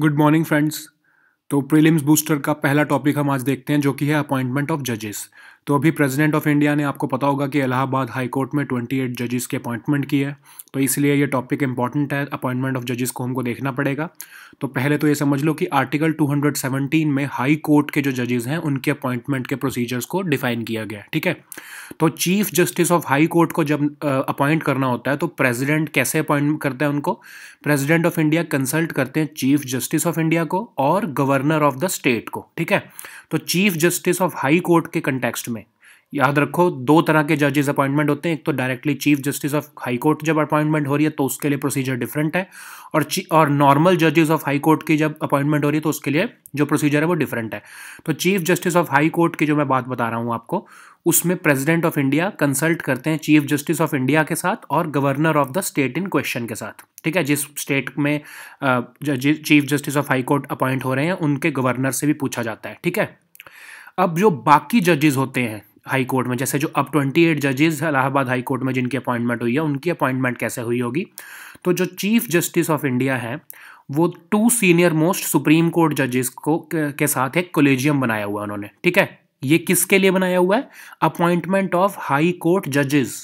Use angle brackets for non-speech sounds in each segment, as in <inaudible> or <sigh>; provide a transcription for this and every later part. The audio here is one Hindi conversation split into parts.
गुड मॉर्निंग फ्रेंड्स तो प्रीलिम्स बूस्टर का पहला टॉपिक हम आज देखते हैं जो कि है अपॉइंटमेंट ऑफ जजेस तो अभी प्रेसिडेंट ऑफ इंडिया ने आपको पता होगा कि इलाहाबाद हाई कोर्ट में 28 जजेस के अपॉइंटमेंट की है तो इसलिए ये टॉपिक इंपॉर्टेंट है अपॉइंटमेंट ऑफ जजेस को हमको देखना पड़ेगा तो पहले तो ये समझ लो कि आर्टिकल 217 में हाई कोर्ट के जो जजेस हैं उनके अपॉइंटमेंट के प्रोसीजर्स को डिफाइन किया गया है ठीक है तो chief justice of high court को जब अपॉइंट करना होता है तो प्रेजिडेंट कैसे अपॉइंट करता है उनको प्रेजिडेंट ऑफ इंडिया कंसल्ट करते हैं चीफ जस्टिस ऑफ इंडिया को और गवर्नर ऑफ द स्टेट को ठीक है तो chief justice of high court के कंटेक्सट याद रखो दो तरह के जजेस अपॉइंटमेंट होते हैं एक तो directly chief justice of high court जब अपॉइंटमेंट हो रही है तो उसके लिए प्रोसीजर डिफरेंट है और और नॉर्मल जजेस ऑफ हाई कोर्ट की जब अपॉइंटमेंट हो रही है तो उसके लिए जो प्रोसीजर है वो डिफरेंट है तो chief justice of high court की जो मैं बात बता रहा हूँ आपको उसमें प्रेजिडेंट ऑफ इंडिया कंसल्ट करते हैं चीफ जस्टिस ऑफ इंडिया के साथ और governor of the state in question के साथ ठीक है जिस स्टेट में chief justice of high court appoint हो रहे हैं उनके गवर्नर से भी पूछा जाता है ठीक है अब जो बाकी जजेस होते हैं हाई कोर्ट में जैसे जो अब ट्वेंटी एट जजेस इलाहाबाद हाई कोर्ट में जिनकी अपॉइंटमेंट हुई है उनकी अपॉइंटमेंट कैसे हुई होगी तो जो चीफ जस्टिस ऑफ इंडिया है वो two senior most supreme court जजेस को के साथ एक कोलेजियम बनाया हुआ है उन्होंने ठीक है ये किसके लिए बनाया हुआ है अपॉइंटमेंट ऑफ हाई कोर्ट जजेस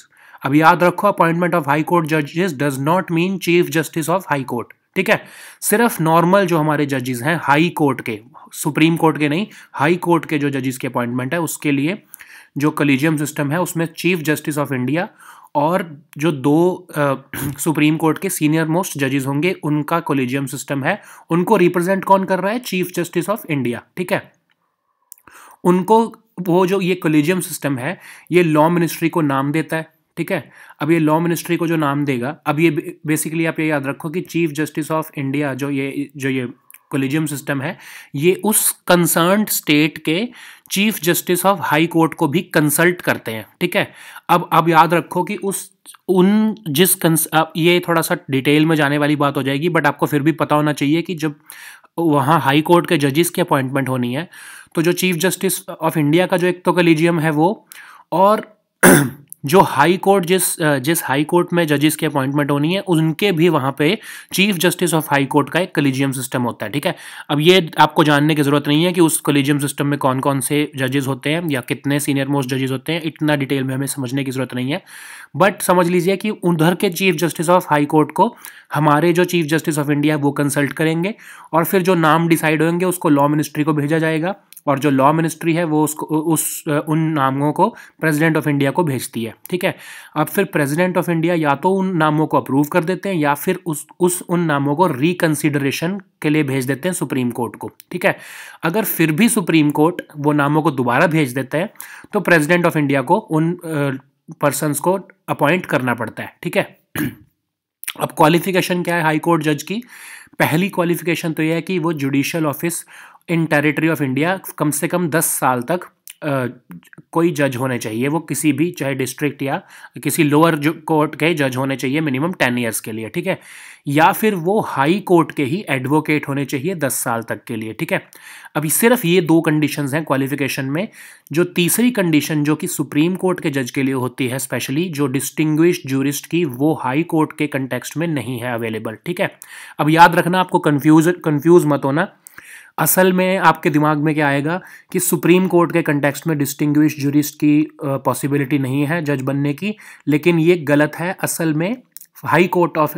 अब याद रखो अपॉइंटमेंट ऑफ हाई कोर्ट जजेस does not mean chief justice of high court ठीक है सिर्फ नॉर्मल जो हमारे जजेस हैं हाई कोर्ट के सुप्रीम कोर्ट के नहीं हाई कोर्ट के जो जजेस के अपॉइंटमेंट है उसके लिए जो कलीजियम सिस्टम है उसमें चीफ जस्टिस ऑफ इंडिया और जो दो आ, सुप्रीम कोर्ट के सीनियर मोस्ट जजेस होंगे उनका कोलिजियम सिस्टम है उनको रिप्रेजेंट कौन कर रहा है चीफ जस्टिस ऑफ इंडिया ठीक है उनको वो जो ये कोलिजियम सिस्टम है ये लॉ मिनिस्ट्री को नाम देता है ठीक है अब ये लॉ मिनिस्ट्री को जो नाम देगा अब ये बेसिकली आप ये याद रखो कि चीफ जस्टिस ऑफ इंडिया जो ये जो ये कोलिजियम सिस्टम है ये उस कंसर्न स्टेट के chief justice of high court को भी कंसल्ट करते हैं ठीक है अब अब याद रखो कि उस उन जिस कंस ये थोड़ा सा डिटेल में जाने वाली बात हो जाएगी बट आपको फिर भी पता होना चाहिए कि जब वहाँ हाई कोर्ट के जजेस की अपॉइंटमेंट होनी है तो जो चीफ जस्टिस ऑफ इंडिया का जो एक तो कलीजियम है वो और जो हाई कोर्ट जिस जिस हाई कोर्ट में जजेस की अपॉइंटमेंट होनी है उनके भी वहाँ पे chief justice of high court का एक कलीजियम सिस्टम होता है ठीक है अब ये आपको जानने की ज़रूरत नहीं है कि उस कलीजियम सिस्टम में कौन कौन से जजेस होते हैं या कितने सीनियर मोस्ट जजेस होते हैं इतना डिटेल में हमें समझने की ज़रूरत नहीं है बट समझ लीजिए कि उधर के chief justice of high court को हमारे जो चीफ जस्टिस ऑफ इंडिया वो कंसल्ट करेंगे और फिर जो नाम डिसाइड होंगे उसको लॉ मिनिस्ट्री को भेजा जाएगा और जो लॉ मिनिस्ट्री है वो उसको उस उन नामों को प्रेसिडेंट ऑफ इंडिया को भेजती है ठीक है अब फिर प्रेसिडेंट ऑफ इंडिया या तो उन नामों को अप्रूव कर देते हैं या फिर उस उस उन नामों को रिकन्सिडरेशन के लिए भेज देते हैं सुप्रीम कोर्ट को ठीक है अगर फिर भी सुप्रीम कोर्ट वो नामों को दोबारा भेज देते हैं तो प्रेजिडेंट ऑफ इंडिया को उन पर्सनस को अपॉइंट करना पड़ता है ठीक है अब क्वालिफिकेशन क्या है हाई कोर्ट जज की पहली क्वालिफिकेशन तो यह है कि वो judicial office in territory of India कम से कम दस साल तक आ, कोई जज होने चाहिए वो किसी भी चाहे डिस्ट्रिक्ट या किसी लोअर कोर्ट के जज होने चाहिए मिनिमम टेन ईयर्स के लिए ठीक है या फिर वो हाई कोर्ट के ही एडवोकेट होने चाहिए दस साल तक के लिए ठीक है अभी सिर्फ ये दो कंडीशन हैं क्वालिफिकेशन में जो तीसरी कंडीशन जो कि सुप्रीम कोर्ट के जज के लिए होती है स्पेशली जो डिस्टिंग्विश जूरिस्ट की वो हाई कोर्ट के कंटेक्सट में नहीं है अवेलेबल ठीक है अब याद रखना आपको कन्फ्यूज कन्फ्यूज़ मत होना असल में आपके दिमाग में क्या आएगा कि सुप्रीम कोर्ट के कंटेक्स्ट में डिस्टिंग्विश जूरिस्ट की पॉसिबिलिटी नहीं है जज बनने की लेकिन ये गलत है असल में हाई कोर्ट ऑफ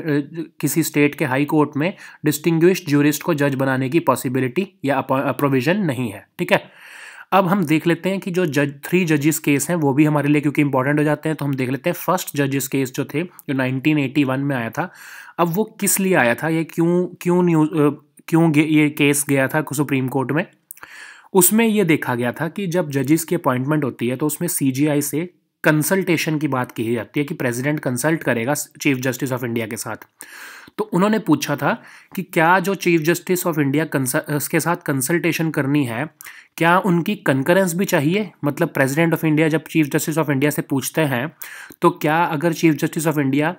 किसी स्टेट के हाई कोर्ट में डिस्टिंग्विश जूरिस्ट को जज बनाने की पॉसिबिलिटी या प्रोविज़न नहीं है ठीक है अब हम देख लेते हैं कि जो जज थ्री जजिस केस हैं वो भी हमारे लिए क्योंकि इंपॉर्टेंट हो जाते हैं तो हम देख लेते हैं फर्स्ट जजिस केस जो थे जो 1981 में आया था अब वो किस लिए आया था ये क्यों क्यों न्यूज़ क्यों ये केस गया था सुप्रीम कोर्ट में उसमें ये देखा गया था कि जब जजेस की अपॉइंटमेंट होती है तो उसमें सी से कंसल्टेशन की बात कही जाती है कि प्रेसिडेंट कंसल्ट करेगा चीफ जस्टिस ऑफ इंडिया के साथ तो उन्होंने पूछा था कि क्या जो चीफ जस्टिस ऑफ इंडिया उसके साथ कंसल्टेशन करनी है क्या उनकी कंकरेंस भी चाहिए मतलब प्रेसिडेंट ऑफ इंडिया जब चीफ जस्टिस ऑफ इंडिया से पूछते हैं तो क्या अगर चीफ जस्टिस ऑफ इंडिया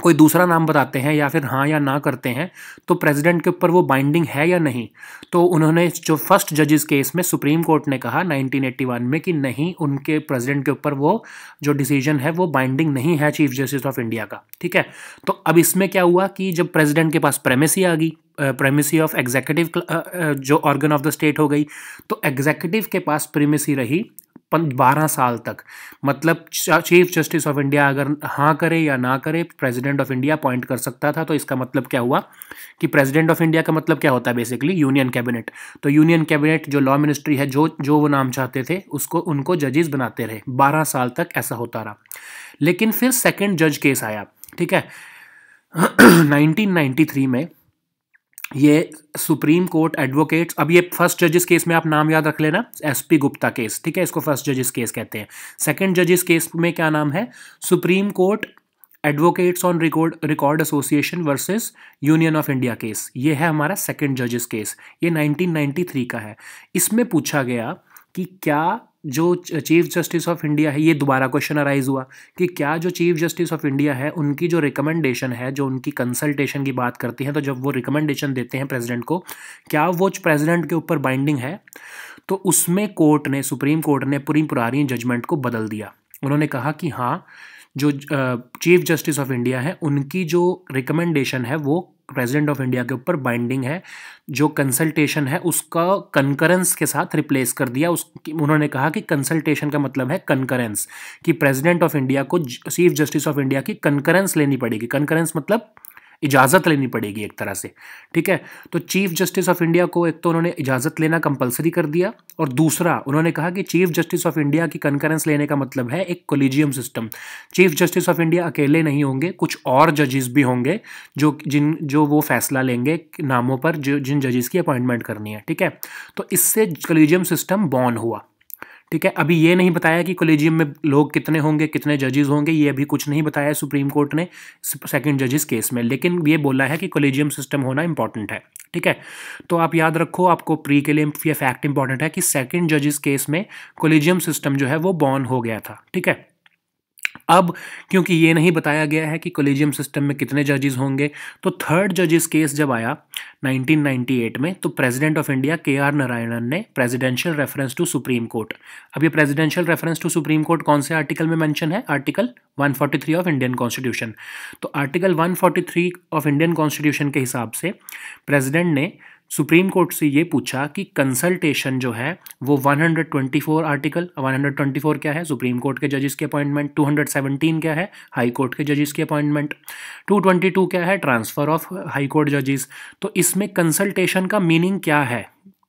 कोई दूसरा नाम बताते हैं या फिर हाँ या ना करते हैं तो प्रेसिडेंट के ऊपर वो बाइंडिंग है या नहीं तो उन्होंने जो फर्स्ट जजेस केस में सुप्रीम कोर्ट ने कहा 1981 में कि नहीं उनके प्रेसिडेंट के ऊपर वो जो डिसीजन है वो बाइंडिंग नहीं है चीफ जस्टिस ऑफ इंडिया का ठीक है तो अब इसमें क्या हुआ कि जब प्रेसिडेंट के पास प्रेमेसी आ गई प्रेमिसी ऑफ एग्जीक्यूटिव जो ऑर्गन ऑफ द स्टेट हो गई तो एग्जीक्यूटिव के पास प्रेमिसी रही बारह साल तक मतलब चीफ जस्टिस ऑफ इंडिया अगर हाँ करे या ना करे प्रेसिडेंट ऑफ इंडिया अपॉइंट कर सकता था तो इसका मतलब क्या हुआ कि प्रेसिडेंट ऑफ इंडिया का मतलब क्या होता है बेसिकली यूनियन कैबिनेट तो यूनियन कैबिनेट जो लॉ मिनिस्ट्री है जो जो वो नाम चाहते थे उसको उनको जजेस बनाते रहे बारह साल तक ऐसा होता रहा लेकिन फिर सेकेंड जज केस आया ठीक है <clears throat> नाइनटीन में ये सुप्रीम कोर्ट एडवोकेट्स अब ये फर्स्ट जजिस केस में आप नाम याद रख लेना एसपी गुप्ता केस ठीक है इसको फर्स्ट जजिस केस कहते हैं सेकंड जजिस केस में क्या नाम है supreme court advocates on record record association versus union of India case ये है हमारा सेकंड जजिस केस ये 1993 का है इसमें पूछा गया कि क्या जो चीफ जस्टिस ऑफ इंडिया है ये दोबारा क्वेश्चन अराइज हुआ कि क्या जो चीफ जस्टिस ऑफ इंडिया है उनकी जो रिकमेंडेशन है जो उनकी कंसल्टेशन की बात करती हैं तो जब वो रिकमेंडेशन देते हैं प्रेसिडेंट को क्या वो प्रेसिडेंट के ऊपर बाइंडिंग है तो उसमें कोर्ट ने सुप्रीम कोर्ट ने पूरी पुरानी जजमेंट को बदल दिया उन्होंने कहा कि हाँ जो चीफ जस्टिस ऑफ इंडिया है उनकी जो रिकमेंडेशन है वो प्रेसिडेंट ऑफ इंडिया के ऊपर बाइंडिंग है जो कंसल्टेशन है उसका कंकरेंस के साथ रिप्लेस कर दिया उस उन्होंने कहा कि कंसल्टेशन का मतलब है कंकरेंस कि प्रेसिडेंट ऑफ इंडिया को चीफ जस्टिस ऑफ इंडिया की कंकरेंस लेनी पड़ेगी कंकरेंस मतलब इजाज़त लेनी पड़ेगी एक तरह से ठीक है तो चीफ जस्टिस ऑफ इंडिया को एक तो उन्होंने इजाज़त लेना कंपलसरी कर दिया और दूसरा उन्होंने कहा कि चीफ जस्टिस ऑफ इंडिया की कंकरेंस लेने का मतलब है एक collegium system chief justice of India अकेले नहीं होंगे कुछ और जजेस भी होंगे जो जिन जो वो फैसला लेंगे नामों पर जो जिन जजेस की अपॉइंटमेंट करनी है ठीक है तो इससे कलिजियम सिस्टम बॉर्न हुआ ठीक है अभी ये नहीं बताया कि कोलेजियम में लोग कितने होंगे कितने जजेस होंगे ये अभी कुछ नहीं बताया सुप्रीम कोर्ट ने सेकंड जजेस केस में लेकिन ये बोला है कि कोलेजियम सिस्टम होना इंपॉर्टेंट है ठीक है तो आप याद रखो आपको प्री के लिए ये फैक्ट इंपॉर्टेंट है कि सेकंड जजेस केस में कोलेजियम सिस्टम जो है वो बॉर्न हो गया था ठीक है अब क्योंकि ये नहीं बताया गया है कि कोलेजियम सिस्टम में कितने जजेस होंगे तो थर्ड जजेस केस जब आया 1998 में तो president of India K R Narayanan ने presidential reference to supreme court अब ये presidential reference to supreme court कौन से आर्टिकल में मेंशन है आर्टिकल 143 ऑफ इंडियन कॉन्स्टिट्यूशन तो आर्टिकल 143 ऑफ इंडियन कॉन्स्टिट्यूशन के हिसाब से प्रेजिडेंट ने सुप्रीम कोर्ट से ये पूछा कि कंसल्टेशन जो है वो 124 आर्टिकल 124 क्या है सुप्रीम कोर्ट के जजेस की अपॉइंटमेंट 217 क्या है हाई कोर्ट के जजेस की अपॉइंटमेंट 222 क्या है ट्रांसफ़र ऑफ हाई कोर्ट जजेस तो इसमें कंसल्टेशन का मीनिंग क्या है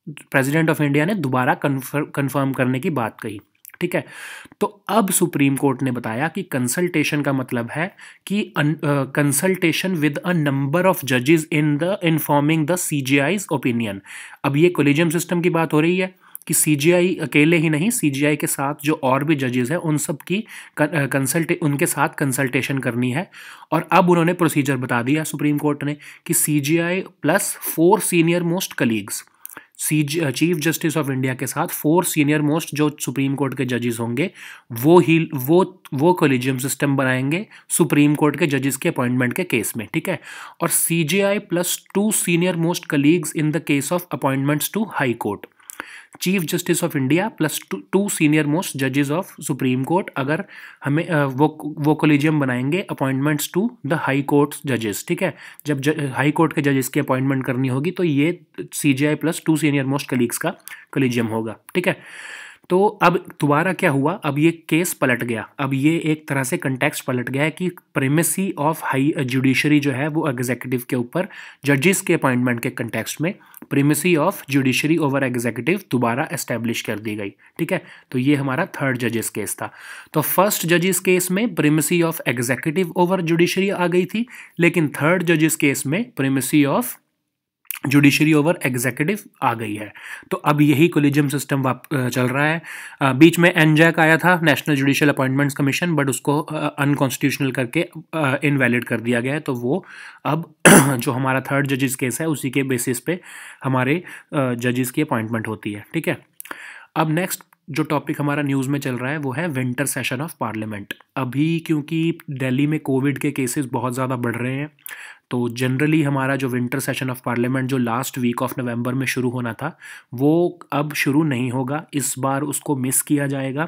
प्रेसिडेंट ऑफ इंडिया ने दोबारा कन्फर्म करने की बात कही ठीक है तो अब सुप्रीम कोर्ट ने बताया कि कंसल्टेशन का मतलब है कि consultation with a number of जजेस in the informing the C opinion अब ये कोलिजियम सिस्टम की बात हो रही है कि सी अकेले ही नहीं सी के साथ जो और भी जजेस हैं उन सब की कंसल्टे उनके साथ कंसल्टेशन करनी है और अब उन्होंने प्रोसीजर बता दिया सुप्रीम कोर्ट ने कि C plus four senior most colleagues C chief justice of India के साथ फोर सीनियर मोस्ट जो सुप्रीम कोर्ट के जजेस होंगे वो ही वो वो कोलिजियम सिस्टम बनाएंगे सुप्रीम कोर्ट के जजेस के अपॉइंटमेंट के केस में ठीक है और C plus two senior most colleagues in the case of appointments to high court chief justice of India plus two senior most जजेस ऑफ सुप्रीम कोर्ट अगर हमें वो वो कोलिजियम बनाएंगे appointments to the high court जजेस ठीक है जब ज, हाई कोर्ट के जजेस की अपॉइंटमेंट करनी होगी तो ये सी plus two senior most colleagues का कोलिजियम होगा ठीक है तो अब दोबारा क्या हुआ अब ये केस पलट गया अब ये एक तरह से कंटेक्स्ट पलट गया है कि प्रेमेसी ऑफ हाई जुडिशरी जो है वो एग्जीक्यूटिव के ऊपर जजेस के अपॉइंटमेंट के कंटेक्स्ट में primacy of judiciary over executive दोबारा एस्टेब्लिश कर दी गई ठीक है तो ये हमारा थर्ड जजेस केस था तो फर्स्ट जजेस केस में primacy of executive over judiciary आ गई थी लेकिन थर्ड जजेस केस में primacy of judiciary over executive आ गई है तो अब यही कोलिजियम सिस्टम चल रहा है बीच में एनजैक आया था national judicial appointments commission but उसको अनकॉन्स्टिट्यूशनल करके इनवैलिड कर दिया गया है तो वो अब <clears throat> जो हमारा थर्ड जजेस केस है उसी के बेसिस पे हमारे जजेस की अपॉइंटमेंट होती है ठीक है अब नेक्स्ट जो टॉपिक हमारा न्यूज़ में चल रहा है वो है विंटर सेशन ऑफ पार्लियामेंट अभी क्योंकि दिल्ली में कोविड के केसेस बहुत ज़्यादा बढ़ रहे हैं तो जनरली हमारा जो विंटर सेशन ऑफ पार्लियामेंट जो लास्ट वीक ऑफ नवंबर में शुरू होना था वो अब शुरू नहीं होगा इस बार उसको मिस किया जाएगा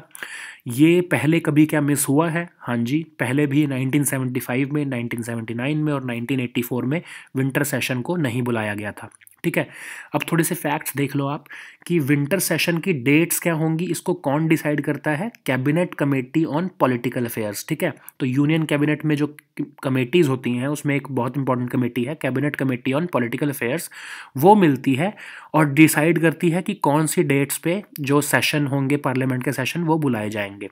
ये पहले कभी क्या मिस हुआ है हाँ जी पहले भी 1975 में 1979 में और 1984 में विंटर सेशन को नहीं बुलाया गया था ठीक है अब थोड़े से फैक्ट्स देख लो आप कि विंटर सेशन की डेट्स क्या होंगी इसको कौन डिसाइड करता है cabinet committee on political affairs ठीक है तो यूनियन कैबिनेट में जो कमेटीज़ होती हैं उसमें एक बहुत इंपॉर्टेंट कमेटी है cabinet committee on political affairs वो मिलती है और डिसाइड करती है कि कौन सी डेट्स पे जो सेशन होंगे पार्लियामेंट के सेशन वो बुलाए जाएंगे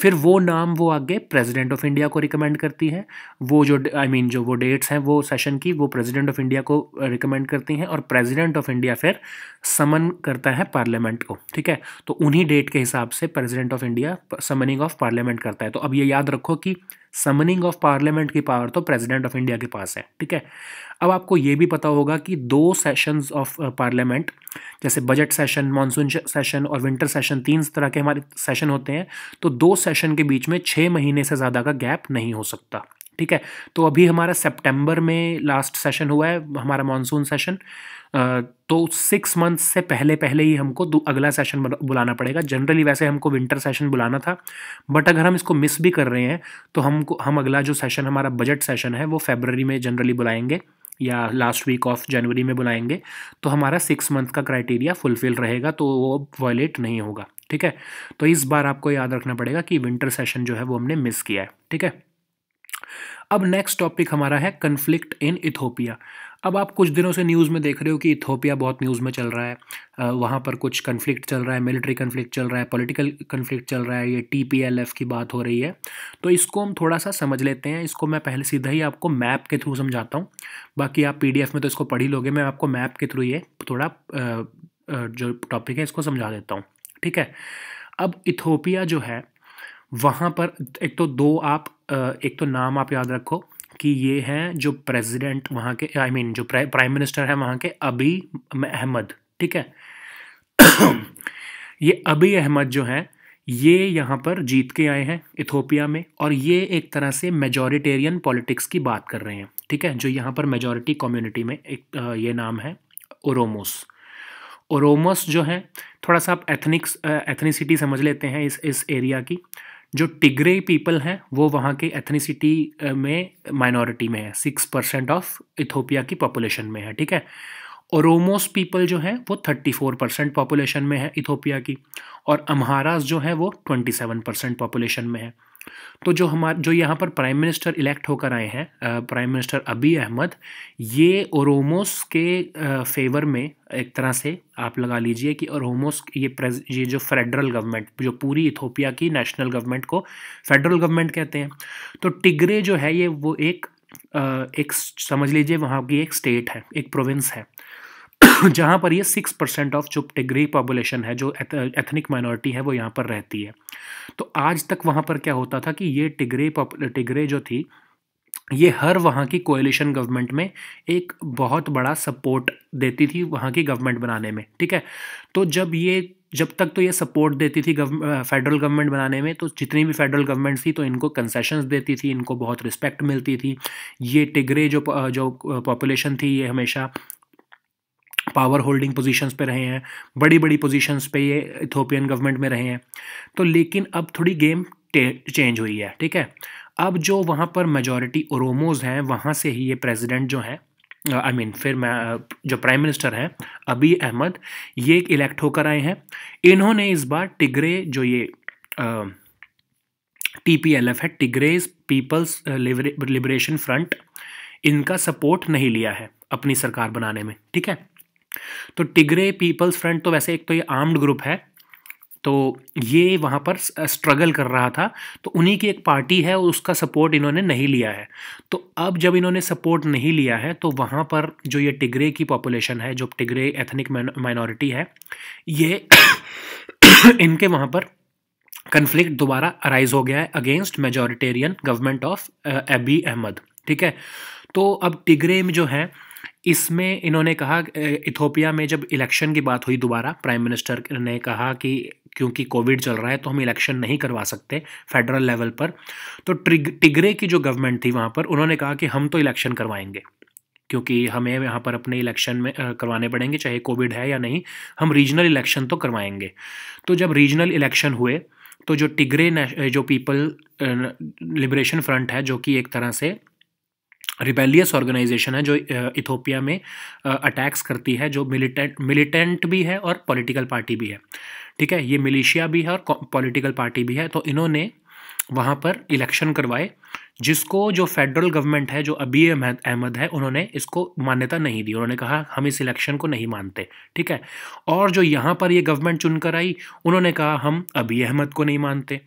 फिर वो नाम वो आगे प्रेसिडेंट ऑफ इंडिया को रिकमेंड करती है वो जो आई I मीन mean, जो वो डेट्स हैं वो सेशन की वो प्रेसिडेंट ऑफ इंडिया को रिकमेंड करती हैं और प्रेसिडेंट ऑफ इंडिया फिर समन करता है पार्लियामेंट को ठीक है तो उन्हीं डेट के हिसाब से president of India summoning of parliament करता है तो अब ये याद रखो कि समनिंग ऑफ पार्लियामेंट की पावर तो प्रेसिडेंट ऑफ इंडिया के पास है ठीक है अब आपको ये भी पता होगा कि दो सेशंस ऑफ पार्लियामेंट जैसे बजट सेशन मानसून सेशन और विंटर सेशन तीन तरह के हमारे सेशन होते हैं तो दो सेशन के बीच में छः महीने से ज़्यादा का गैप नहीं हो सकता ठीक है तो अभी हमारा सितंबर में लास्ट सेशन हुआ है हमारा मानसून सेशन uh, तो सिक्स मंथ से पहले पहले ही हमको अगला सेशन बुलाना पड़ेगा जनरली वैसे हमको विंटर सेशन बुलाना था बट अगर हम इसको मिस भी कर रहे हैं तो हमको हम अगला जो सेशन हमारा बजट सेशन है वो फेबररी में जनरली बुलाएंगे या लास्ट वीक ऑफ जनवरी में बुलाएंगे तो हमारा सिक्स मंथ का क्राइटेरिया फुलफिल रहेगा तो वो वायलेट नहीं होगा ठीक है तो इस बार आपको याद रखना पड़ेगा कि विंटर सेशन जो है वो हमने मिस किया है ठीक है अब नेक्स्ट टॉपिक हमारा है कन्फ्लिक्ट इन इथोपिया अब आप कुछ दिनों से न्यूज़ में देख रहे हो कि इथोपिया बहुत न्यूज़ में चल रहा है वहाँ पर कुछ कन्फ्लिक्ट चल रहा है मिलिट्री कन्फ्लिक्ट चल रहा है पॉलिटिकल कन्फ्लिक्ट चल रहा है ये टी की बात हो रही है तो इसको हम थोड़ा सा समझ लेते हैं इसको मैं पहले सीधा ही आपको मैप के थ्रू समझाता हूँ बाकी आप पी में तो इसको पढ़ ही लोगे मैं आपको मैप के थ्रू ये थोड़ा जो टॉपिक है इसको समझा देता हूँ ठीक है अब इथोपिया जो है वहाँ पर एक तो दो आप एक तो नाम आप याद रखो कि ये हैं जो प्रेसिडेंट वहाँ के आई I मीन mean, जो प्राइम मिनिस्टर हैं वहाँ के अभी अहमद ठीक है ये अभी अहमद जो हैं ये यहाँ पर जीत के आए हैं इथोपिया में और ये एक तरह से मेजॉरिटेरियन पॉलिटिक्स की बात कर रहे हैं ठीक है जो यहाँ पर मेजॉरिटी कम्युनिटी में एक ये नाम है ओरोमोस ओरोमोस जो है थोड़ा सा आप एथनिक्स एथनिसिटी समझ लेते हैं इस इस एरिया की जो टिग्रे पीपल हैं वो वहाँ के एथनिसिटी में माइनॉरिटी में है सिक्स परसेंट ऑफ इथोपिया की पॉपुलेशन में है ठीक है ओरोमोस पीपल जो हैं वो थर्टी फोर परसेंट पॉपुलेशन में है इथोपिया की और अम्हारास जो है वो ट्वेंटी सेवन परसेंट पॉपुलेशन में है तो जो हमारे जो यहाँ पर प्राइम मिनिस्टर इलेक्ट होकर आए हैं प्राइम मिनिस्टर अबी अहमद ये ओरोमोस के फेवर में एक तरह से आप लगा लीजिए कि ओरोमोस ये प्रेज ये जो फेडरल गवर्नमेंट जो पूरी इथोपिया की नेशनल गवर्नमेंट को फेडरल गवर्नमेंट कहते हैं तो टिगरे जो है ये वो एक एक समझ लीजिए वहाँ की एक स्टेट है एक प्रोविंस है <coughs> जहाँ पर ये सिक्स परसेंट ऑफ चुप टिगरी पॉपुलेशन है जो एथनिक माइनॉरिटी है वो यहाँ पर रहती है तो आज तक वहाँ पर क्या होता था कि ये टिगरे टिगरे जो थी ये हर वहाँ की कोएलिशन गवर्नमेंट में एक बहुत बड़ा सपोर्ट देती थी वहाँ की गवर्नमेंट बनाने में ठीक है तो जब ये जब तक तो ये सपोर्ट देती थी फेडरल गवर्नमेंट बनाने में तो जितनी भी फेडरल गवर्नमेंट थी तो इनको कंसेशंस देती थी इनको बहुत रिस्पेक्ट मिलती थी ये टिगरे जो जो पॉपुलेशन थी ये हमेशा पावर होल्डिंग पोजीशंस पे रहे हैं बड़ी बड़ी पोजीशंस पे ये इथोपियन गवर्नमेंट में रहे हैं तो लेकिन अब थोड़ी गेम चेंज हुई है ठीक है अब जो वहाँ पर मेजॉरिटी ओरोमोज हैं वहाँ से ही ये प्रेसिडेंट जो हैं आई मीन फिर मैं जो प्राइम मिनिस्टर हैं अबी अहमद ये इलेक्ट होकर आए हैं इन्होंने इस बार टिगरे जो ये टी पी एल एफ है टिग्रेज पीपल्स लिबरेशन फ्रंट इनका सपोर्ट नहीं लिया है अपनी सरकार बनाने में ठीक है तो टिगरे पीपल्स फ्रंट तो वैसे एक तो ये आर्म्ड ग्रुप है तो ये वहाँ पर स्ट्रगल कर रहा था तो उन्हीं की एक पार्टी है और उसका सपोर्ट इन्होंने नहीं लिया है तो अब जब इन्होंने सपोर्ट नहीं लिया है तो वहाँ पर जो ये टिगरे की पॉपुलेशन है जो टिगरे एथनिक माइनॉरिटी है ये <coughs> इनके वहाँ पर कन्फ्लिक्ट दोबारा अराइज हो गया है against majoritarian government of Abiy Ahmed ठीक है तो अब टिगरे में जो है इसमें इन्होंने कहा इथोपिया में जब इलेक्शन की बात हुई दोबारा प्राइम मिनिस्टर ने कहा कि क्योंकि कोविड चल रहा है तो हम इलेक्शन नहीं करवा सकते फेडरल लेवल पर तो टिगरे की जो गवर्नमेंट थी वहाँ पर उन्होंने कहा कि हम तो इलेक्शन करवाएंगे क्योंकि हमें यहाँ पर अपने इलेक्शन में करवाने पड़ेंगे चाहे कोविड है या नहीं हम रीजनल इलेक्शन तो करवाएंगे तो जब रीजनल इलेक्शन हुए तो जो टिगरे जो पीपल लिबरेशन फ्रंट है जो कि एक तरह से रिबेलियस ऑर्गेनाइजेशन है जो इथोपिया में अटैक्स करती है जो मिलिटेंट मिलिटेंट भी है और पॉलिटिकल पार्टी भी है ठीक है ये मिलिशिया भी है और पॉलिटिकल पार्टी भी है तो इन्होंने वहाँ पर इलेक्शन करवाए जिसको जो फेडरल गवर्नमेंट है जो अबी अहमद है उन्होंने इसको मान्यता नहीं दी उन्होंने कहा हम इस इलेक्शन को नहीं मानते ठीक है और जो यहाँ पर ये गवर्नमेंट चुनकर आई उन्होंने कहा हम अभी अहमद को नहीं मानते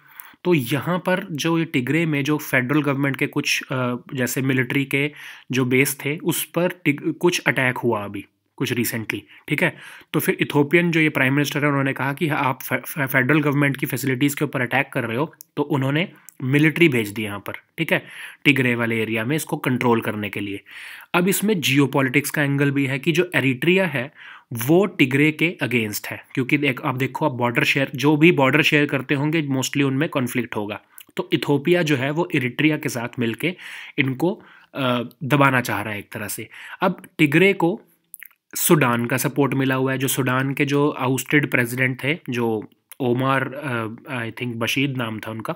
तो यहाँ पर जो ये टिगरे में जो फेडरल गवर्नमेंट के कुछ जैसे मिलिट्री के जो बेस थे उस पर कुछ अटैक हुआ अभी कुछ रिसेंटली ठीक है तो फिर इथोपियन जो ये प्राइम मिनिस्टर है उन्होंने कहा कि आप फेडरल गवर्नमेंट की फैसिलिटीज़ के ऊपर अटैक कर रहे हो तो उन्होंने मिलिट्री भेज दी यहाँ पर ठीक है टिगरे वाले एरिया में इसको कंट्रोल करने के लिए अब इसमें जियो का एंगल भी है कि जो एरिट्रिया है वो टिगरे के अगेंस्ट है क्योंकि देख आप देखो आप बॉर्डर शेयर जो भी बॉर्डर शेयर करते होंगे मोस्टली उनमें कॉन्फ्लिक्ट होगा तो इथोपिया जो है वो इरिट्रिया के साथ मिलके इनको दबाना चाह रहा है एक तरह से अब टिगरे को सूडान का सपोर्ट मिला हुआ है जो सूडान के जो आउस्टेड प्रेसिडेंट थे जो ओमार आई थिंक बशीद नाम था उनका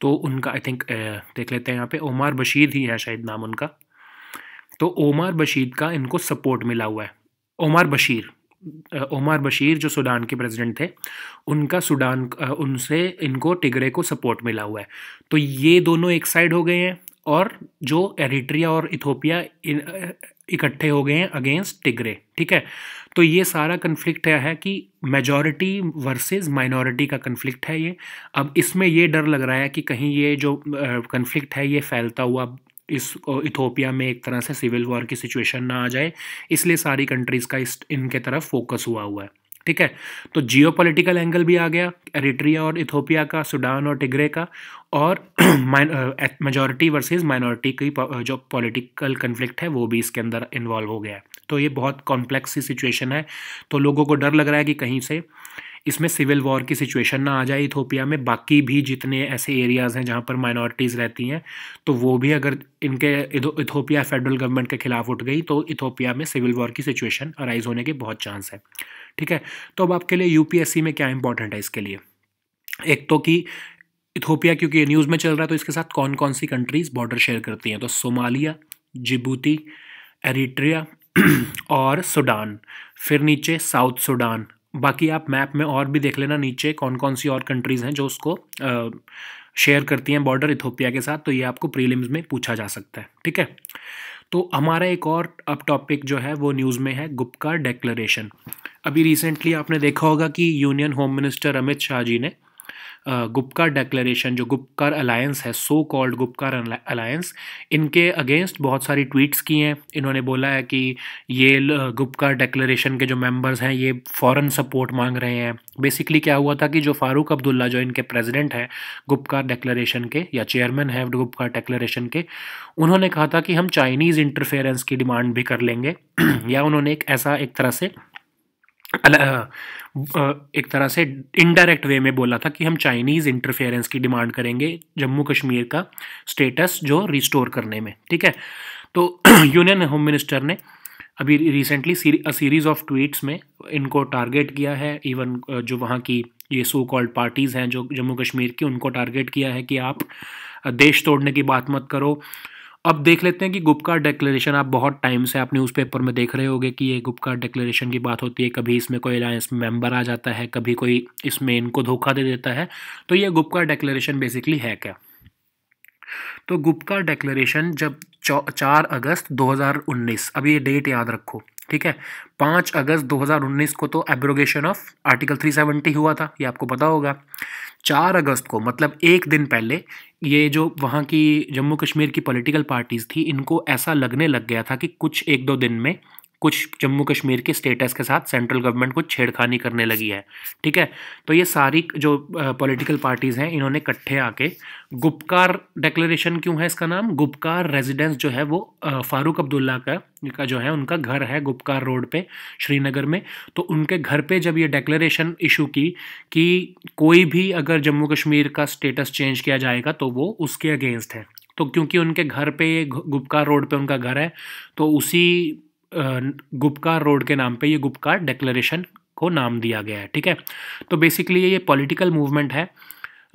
तो उनका आई थिंक देख लेते हैं यहाँ पे ओमार बशीद ही है शायद नाम उनका तो ओमार बशीद का इनको सपोर्ट मिला हुआ है ओमार बशीर उमर बशीर जो सूडान के प्रेसिडेंट थे उनका सूडान उनसे इनको टिगरे को सपोर्ट मिला हुआ है तो ये दोनों एक साइड हो गए हैं और जो एरिट्रिया और इथोपिया इकट्ठे हो गए हैं अगेंस्ट टिगरे ठीक है तो ये सारा कन्फ्लिक्ट है कि मेजॉरिटी वर्सेस माइनॉरिटी का कन्फ्लिक्ट है ये अब इसमें ये डर लग रहा है कि कहीं ये जो कन्फ्लिक्ट है ये फैलता हुआ इस इथोपिया में एक तरह से सिविल वॉर की सिचुएशन ना आ जाए इसलिए सारी कंट्रीज़ का इस इनके तरफ फोकस हुआ हुआ है ठीक है तो जियो एंगल भी आ गया एरिट्रिया और इथोपिया का सूडान और टिग्रे का और <clears throat> मेजॉरिटी वर्सेस माइनॉरिटी की जो पॉलिटिकल कन्फ्लिक्ट है वो भी इसके अंदर इन्वॉल्व हो गया है तो ये बहुत कॉम्प्लेक्स सी सिचुएशन है तो लोगों को डर लग रहा है कि कहीं से इसमें सिविल वॉर की सिचुएशन ना आ जाए इथोपिया में बाकी भी जितने ऐसे एरियाज़ हैं जहाँ पर माइनॉरिटीज़ रहती हैं तो वो भी अगर इनके इथोपिया फेडरल गवर्नमेंट के ख़िलाफ़ उठ गई तो इथोपिया में सिविल वॉर की सिचुएशन अराइज़ होने के बहुत चांस है ठीक है तो अब आपके लिए यूपीएससी में क्या इंपॉर्टेंट है इसके लिए एक तो कि इथोपिया क्योंकि न्यूज़ में चल रहा है तो इसके साथ कौन कौन सी कंट्रीज़ बॉर्डर शेयर करती हैं तो सोमालिया जिबूती एरिट्रिया और सूडान फिर नीचे साउथ सूडान बाकी आप मैप में और भी देख लेना नीचे कौन कौन सी और कंट्रीज़ हैं जो उसको शेयर करती हैं बॉर्डर इथोपिया के साथ तो ये आपको प्रीलिम्स में पूछा जा सकता है ठीक है तो हमारा एक और अब टॉपिक जो है वो न्यूज़ में है गुप्का डेक्लरेशन अभी रिसेंटली आपने देखा होगा कि union home minister Amit Shah ji ने गुप्कार डेक्लेशन जो गुप्कार अलायंस है सो कॉल्ड गुप्कार अलायंस इनके अगेंस्ट बहुत सारी ट्वीट्स की हैं इन्होंने बोला है कि ये गुप्कार डेक्लेशन के जो मेंबर्स हैं ये फॉरेन सपोर्ट मांग रहे हैं बेसिकली क्या हुआ था कि जो फारूक अब्दुल्ला जो इनके प्रेसिडेंट हैं गुप्कार डेक्लेशन के या चेयरमैन हैं गुप्कार डेक्लेशन के उन्होंने कहा था कि हम चाइनीज़ इंटरफेरेंस की डिमांड भी कर लेंगे <clears throat> या उन्होंने एक ऐसा एक तरह से एक तरह से इनडायरेक्ट वे में बोला था कि हम चाइनीज़ इंटरफेरेंस की डिमांड करेंगे जम्मू कश्मीर का स्टेटस जो रिस्टोर करने में ठीक है तो यूनियन होम मिनिस्टर ने अभी रिसेंटली सीरीज़ ऑफ ट्वीट्स में इनको टारगेट किया है इवन जो वहाँ की ये सो कॉल्ड पार्टीज़ हैं जो जम्मू कश्मीर की उनको टारगेट किया है कि आप देश तोड़ने की बात मत करो अब देख लेते हैं कि गुप्का डेक्लेरेशन आप बहुत टाइम से आप न्यूज़पेपर में देख रहे होंगे कि ये गुप्का डेक्लेरेशन की बात होती है कभी इसमें कोई अलायंस मेंबर आ जाता है कभी कोई इसमें इनको धोखा दे देता है तो ये गुप्का डेक्लेरेशन बेसिकली है क्या तो गुप्का डेक्लेरेशन जब चार अगस्त 2019 अभी ये डेट याद रखो ठीक है पाँच अगस्त 2019 को तो एब्रोगेशन ऑफ आर्टिकल 370 हुआ था ये आपको पता होगा चार अगस्त को मतलब एक दिन पहले ये जो वहाँ की जम्मू कश्मीर की पॉलिटिकल पार्टीज़ थी इनको ऐसा लगने लग गया था कि कुछ एक दो दिन में कुछ जम्मू कश्मीर के स्टेटस के साथ सेंट्रल गवर्नमेंट को छेड़खानी करने लगी है ठीक है तो ये सारी जो पॉलिटिकल पार्टीज़ हैं इन्होंने इकट्ठे आके गुप्कार डेक्लेरेशन क्यों है इसका नाम गुप्कार रेजिडेंस जो है वो फारूक अब्दुल्ला का का जो है उनका घर है गुप्कार रोड पे श्रीनगर में तो उनके घर पे जब ये डेक्लेरेशन इशू की कि कोई भी अगर जम्मू कश्मीर का स्टेटस चेंज किया जाएगा तो वो उसके अगेंस्ट है तो क्योंकि उनके घर पे गुप्कार रोड पे उनका घर है तो उसी गुप्का रोड के नाम पे ये गुप्का डिक्लेरेशन को नाम दिया गया है ठीक है तो बेसिकली ये पॉलिटिकल मूवमेंट है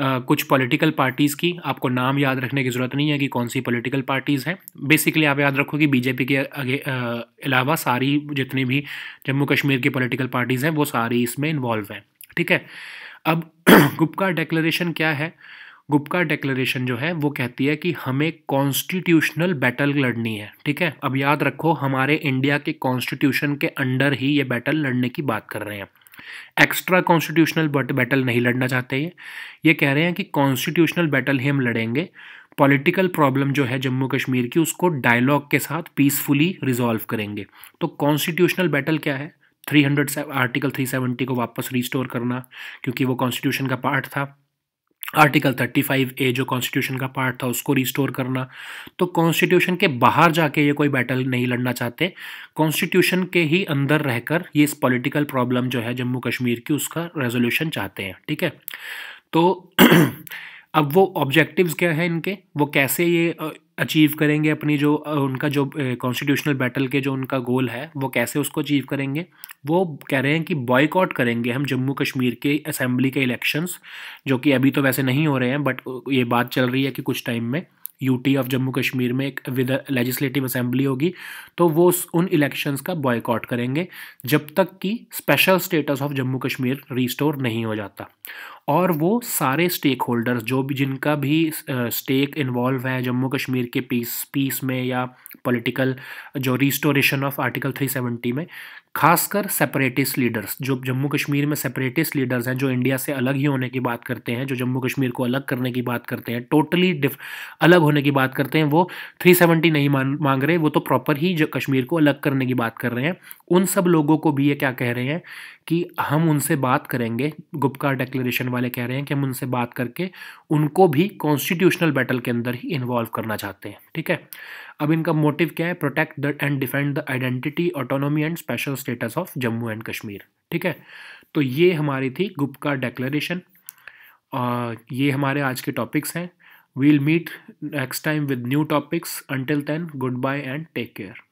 Uh, कुछ पॉलिटिकल पार्टीज़ की आपको नाम याद रखने की ज़रूरत नहीं है कि कौन सी पॉलिटिकल पार्टीज़ हैं बेसिकली आप याद रखो कि बीजेपी के आगे अलावा सारी जितनी भी जम्मू कश्मीर की पॉलिटिकल पार्टीज़ हैं वो सारी इसमें इन्वॉल्व हैं ठीक है अब <clears throat> गुप्का डेक्लेशन क्या है गुप्का डिक्लेरेशन जो है वो कहती है कि हमें कॉन्स्टिट्यूशनल बैटल लड़नी है ठीक है अब याद रखो हमारे इंडिया के कॉन्स्टिट्यूशन के अंडर ही ये बैटल लड़ने की बात कर रहे हैं एक्स्ट्रा कॉन्स्टिट्यूशनल बैटल नहीं लड़ना चाहते ये ये कह रहे हैं कि कॉन्स्टिट्यूशनल बैटल ही हम लड़ेंगे पॉलिटिकल प्रॉब्लम जो है जम्मू कश्मीर की उसको डायलॉग के साथ पीसफुली रिजॉल्व करेंगे तो कॉन्स्टिट्यूशनल बैटल क्या है 300 आर्टिकल थ्री को वापस रिस्टोर करना क्योंकि वो कॉन्स्टिट्यूशन का पार्ट था आर्टिकल 35 ए जो कॉन्स्टिट्यूशन का पार्ट था उसको रिस्टोर करना तो कॉन्स्टिट्यूशन के बाहर जाके ये कोई बैटल नहीं लड़ना चाहते कॉन्स्टिट्यूशन के ही अंदर रहकर ये इस पॉलिटिकल प्रॉब्लम जो है जम्मू कश्मीर की उसका रेजोल्यूशन चाहते हैं ठीक है तो <clears throat> अब वो ऑब्जेक्टिव्स क्या हैं इनके वो कैसे ये अचीव करेंगे अपनी जो उनका जो कॉन्स्टिट्यूशनल बैटल के जो उनका गोल है वो कैसे उसको अचीव करेंगे वो कह रहे हैं कि बॉयकॉट करेंगे हम जम्मू कश्मीर के असेंबली के इलेक्शंस जो कि अभी तो वैसे नहीं हो रहे हैं बट ये बात चल रही है कि कुछ टाइम में यूटी ऑफ जम्मू कश्मीर में एक विद लेजिस्लेटिव असेंबली होगी तो वो उन इलेक्शंस का बॉयकॉट करेंगे जब तक कि special status of Jammu Kashmir restore नहीं हो जाता और वो सारे स्टेक होल्डर्स जो भी जिनका भी स्टेक इन्वॉल्व है जम्मू कश्मीर के पीस पीस में या पॉलिटिकल जो रिस्टोरेशन ऑफ आर्टिकल 370 में खासकर सेपरेटिस्ट लीडर्स जो जम्मू कश्मीर में सेपरेटिस्ट लीडर्स हैं जो इंडिया से अलग ही होने की बात करते हैं जो जम्मू कश्मीर को अलग करने की बात करते हैं टोटली डिफ अलग होने की बात करते हैं वो 370 नहीं मान मांग रहे वो तो प्रॉपर ही जो कश्मीर को अलग करने की बात कर रहे हैं उन सब लोगों को भी ये क्या कह रहे हैं कि हम उनसे बात करेंगे गुप्का डिक्लेरेशन वाले कह रहे हैं कि हम उनसे बात करके उनको भी कॉन्स्टिट्यूशनल बैटल के अंदर ही इन्वॉल्व करना चाहते हैं ठीक है अब इनका मोटिव क्या है protect the and defend the identity autonomy and special status of Jammu and Kashmir ठीक है तो ये हमारी थी गुप्का डेक्लेरेशन और ये हमारे आज के टॉपिक्स हैं we'll meet next time with new topics until then goodbye and take care